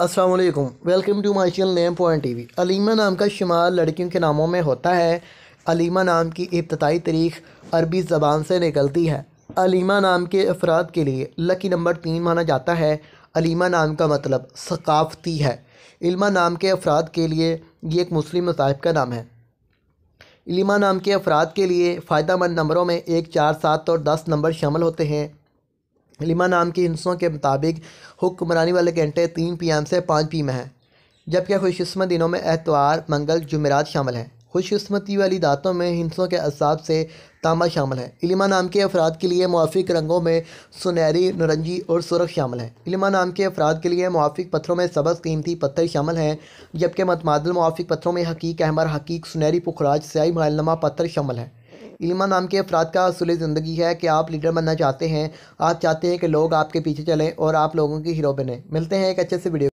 Aslam welcome to my channel name point T V Alima नाम का शुमार लड़कियों के नामों में होता है अलीमा नाम की इब्तदाई तारीख अरबी ज़बान से निकलती है अलीमा नाम के अफराद के लिए लकी नंबर तीन माना जाता है अलीमा नाम का मतलब सकाफ़ती है इलमा नाम के अफराद के लिए ये एक मुस्लिम मसाहब का नाम है इल्मा नाम के अफराद के लिए फ़ायदा मंद नंबरों में एक चार सात और दस नंबर शामिल होते हैं लिमा नाम के हिंसों के मुताबिक हुक्मरानी वाले घंटे तीन पी एम से पाँच पी एम हैं जबकि खुशकस्मत दिनों में एतवार मंगल जुमेरात शामिल हैं खुशकस्मती वाली दातों में हिंसों के असाब से तांबा शामिल है इलिमा नाम के अफराद के लिए मुआफ़ रंगों में सुनहरी नरंजी और सुरख शामिल है इलिमा नाम के अफराद के लिए मुआफ़ पत्थरों में सबस कीमती पत्थर शामिल हैं जबकि मतमादल मुआफ़ पत्थरों में हकीक अहमर हकीक सुनहरी पुखराज स्याही मालनमा पत्थर शामिल हैं इलमा नाम के अफराद का असूल ज़िंदगी है कि आप लीडर बनना चाहते हैं आप चाहते हैं कि लोग आपके पीछे चलें और आप लोगों की हीरो बने मिलते हैं एक अच्छे से वीडियो